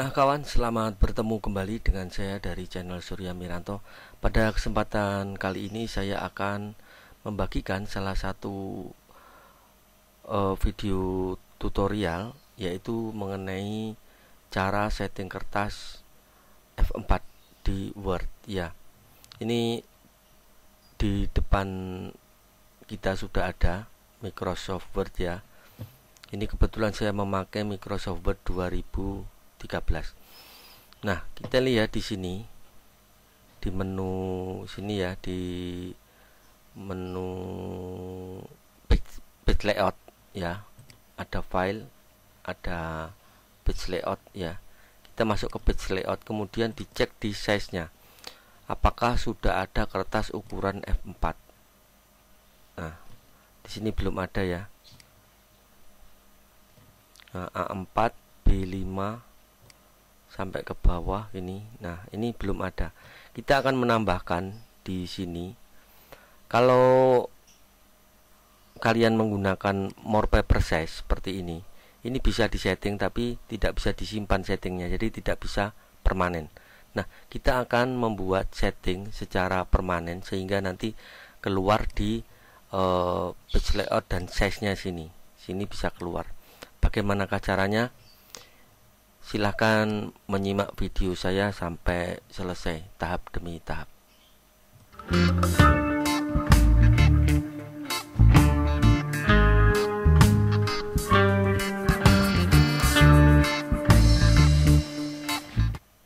Nah kawan selamat bertemu kembali dengan saya dari channel Surya Miranto Pada kesempatan kali ini saya akan membagikan salah satu uh, video tutorial Yaitu mengenai cara setting kertas F4 di Word ya Ini di depan kita sudah ada Microsoft Word ya ini kebetulan saya memakai Microsoft Word 2000 13 nah kita lihat di sini di menu sini ya di menu page, layout ya ada file ada page layout ya kita masuk ke page layout kemudian dicek di size nya apakah sudah ada kertas ukuran F4 nah di sini belum ada ya nah, A4 B5 sampai ke bawah ini nah ini belum ada kita akan menambahkan di sini kalau kalian menggunakan more paper size seperti ini ini bisa disetting tapi tidak bisa disimpan settingnya jadi tidak bisa permanen nah kita akan membuat setting secara permanen sehingga nanti keluar di uh, eh, page layout dan size nya sini sini bisa keluar bagaimanakah caranya silahkan menyimak video saya sampai selesai tahap demi tahap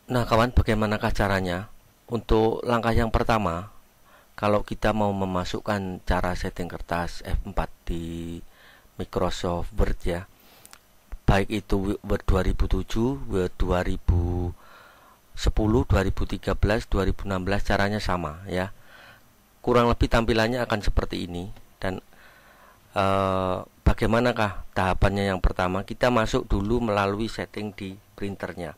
Nah kawan bagaimanakah caranya untuk langkah yang pertama kalau kita mau memasukkan cara setting kertas F4 di Microsoft Word ya baik itu Word 2007, Word 2010, 2013, 2016 caranya sama ya. Kurang lebih tampilannya akan seperti ini dan e, bagaimanakah tahapannya yang pertama? Kita masuk dulu melalui setting di printernya.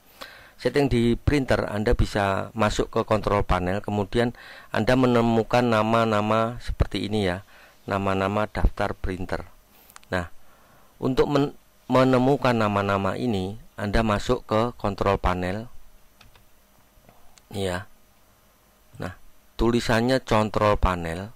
Setting di printer Anda bisa masuk ke kontrol panel kemudian Anda menemukan nama-nama seperti ini ya. Nama-nama daftar printer. Nah, untuk men menemukan nama-nama ini Anda masuk ke kontrol panel ya nah tulisannya control panel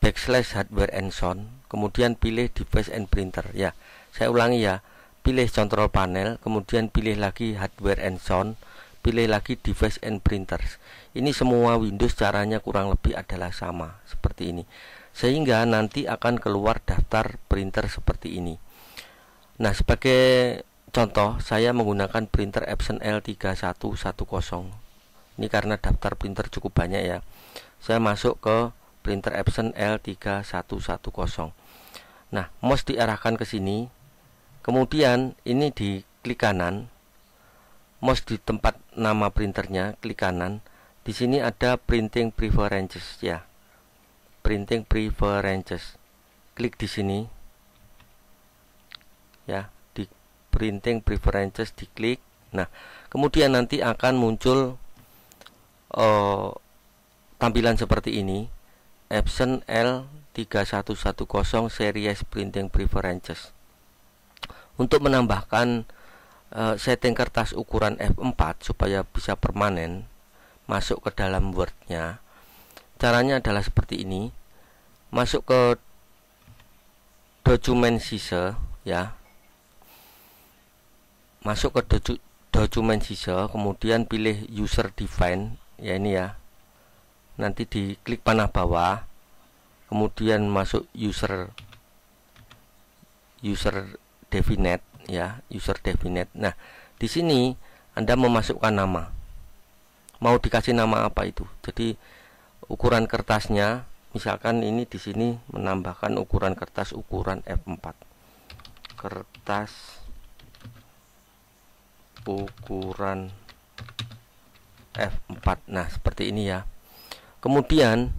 backslash hardware and sound kemudian pilih device and printer ya saya ulangi ya pilih control panel kemudian pilih lagi hardware and sound pilih lagi device and printers ini semua Windows caranya kurang lebih adalah sama seperti ini sehingga nanti akan keluar daftar printer seperti ini Nah, sebagai contoh, saya menggunakan printer Epson L3110. Ini karena daftar printer cukup banyak ya. Saya masuk ke printer Epson L3110. Nah, mouse diarahkan ke sini. Kemudian ini di klik kanan. Mouse di tempat nama printernya, klik kanan. Di sini ada printing preferences ya. Printing preferences. Klik di sini ya di printing preferences diklik nah kemudian nanti akan muncul uh, tampilan seperti ini Epson L3110 series printing preferences untuk menambahkan uh, setting kertas ukuran F4 supaya bisa permanen masuk ke dalam Wordnya caranya adalah seperti ini masuk ke dokumen sisa ya masuk ke docu document sisa kemudian pilih user define ya ini ya nanti di klik panah bawah kemudian masuk user user definite ya user definite nah di sini anda memasukkan nama mau dikasih nama apa itu jadi ukuran kertasnya misalkan ini di sini menambahkan ukuran kertas ukuran F4 kertas ukuran F4 nah seperti ini ya kemudian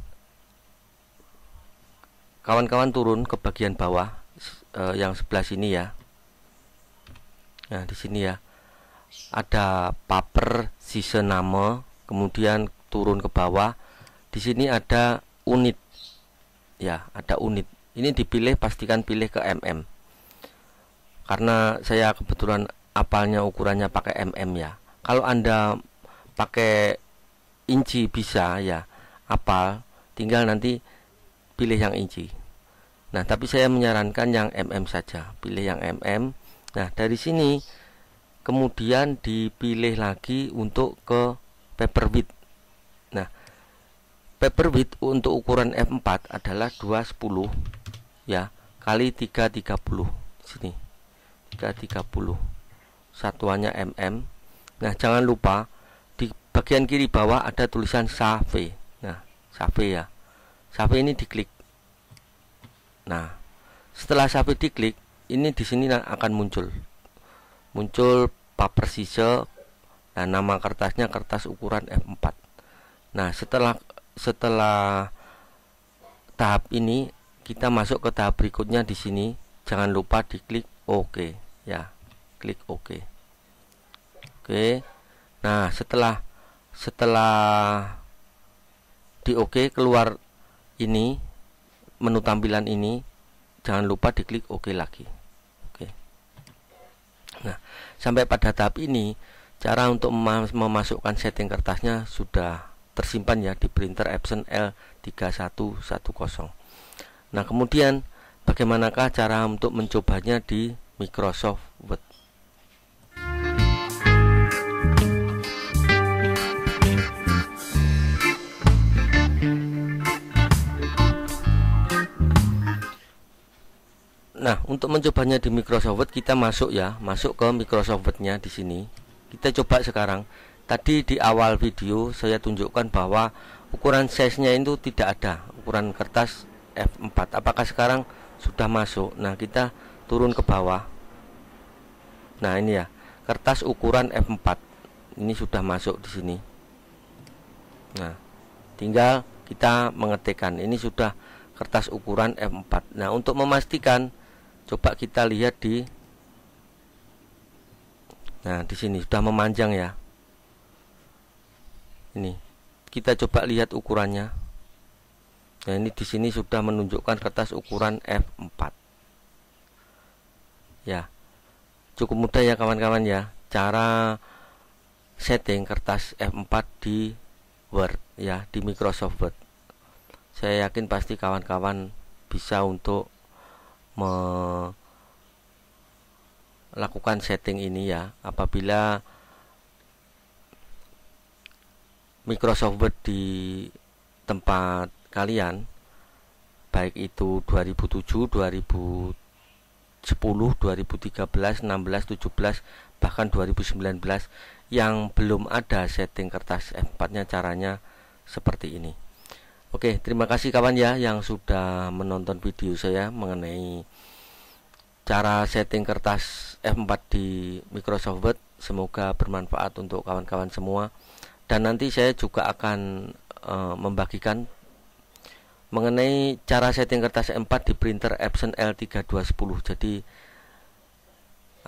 kawan-kawan turun ke bagian bawah eh, yang sebelah sini ya nah di sini ya ada paper season nama kemudian turun ke bawah di sini ada unit ya ada unit ini dipilih pastikan pilih ke mm karena saya kebetulan apalnya ukurannya pakai mm ya kalau anda pakai inci bisa ya apal tinggal nanti pilih yang inci nah tapi saya menyarankan yang mm saja pilih yang mm nah dari sini kemudian dipilih lagi untuk ke paper width nah paper width untuk ukuran F4 adalah 210 ya kali 330 sini 330 satuannya mm nah jangan lupa di bagian kiri bawah ada tulisan save nah save ya save ini diklik nah setelah save diklik ini di sini akan muncul muncul paper sisa nah nama kertasnya kertas ukuran F4 nah setelah setelah tahap ini kita masuk ke tahap berikutnya di sini jangan lupa diklik OK ya klik OK oke nah setelah setelah di OK keluar ini menu tampilan ini jangan lupa diklik OK lagi oke nah sampai pada tahap ini cara untuk memasukkan setting kertasnya sudah tersimpan ya di printer Epson L3110 nah kemudian bagaimanakah cara untuk mencobanya di Microsoft Nah, untuk mencobanya di Microsoft Word kita masuk ya, masuk ke Microsoft Word-nya di sini. Kita coba sekarang. Tadi di awal video saya tunjukkan bahwa ukuran size-nya itu tidak ada, ukuran kertas F4. Apakah sekarang sudah masuk? Nah, kita turun ke bawah. Nah, ini ya, kertas ukuran F4. Ini sudah masuk di sini. Nah, tinggal kita mengetikkan. Ini sudah kertas ukuran F4. Nah, untuk memastikan coba kita lihat di nah di sini sudah memanjang ya ini kita coba lihat ukurannya nah ini di sini sudah menunjukkan kertas ukuran F4 ya cukup mudah ya kawan-kawan ya cara setting kertas F4 di Word ya di Microsoft Word saya yakin pasti kawan-kawan bisa untuk melakukan setting ini ya apabila Microsoft Word di tempat kalian baik itu 2007, 2010, 2013, 16, 17 bahkan 2019 yang belum ada setting kertas F4 nya caranya seperti ini Oke, terima kasih kawan ya yang sudah menonton video saya mengenai cara setting kertas F4 di Microsoft Word. Semoga bermanfaat untuk kawan-kawan semua. Dan nanti saya juga akan uh, membagikan mengenai cara setting kertas F4 di printer Epson L3210. Jadi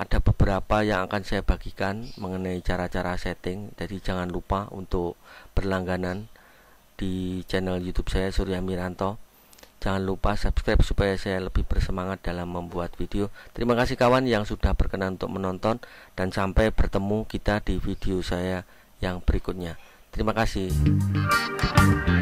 ada beberapa yang akan saya bagikan mengenai cara-cara setting. Jadi jangan lupa untuk berlangganan di channel YouTube saya Surya Miranto. Jangan lupa subscribe supaya saya lebih bersemangat dalam membuat video. Terima kasih kawan yang sudah berkenan untuk menonton dan sampai bertemu kita di video saya yang berikutnya. Terima kasih.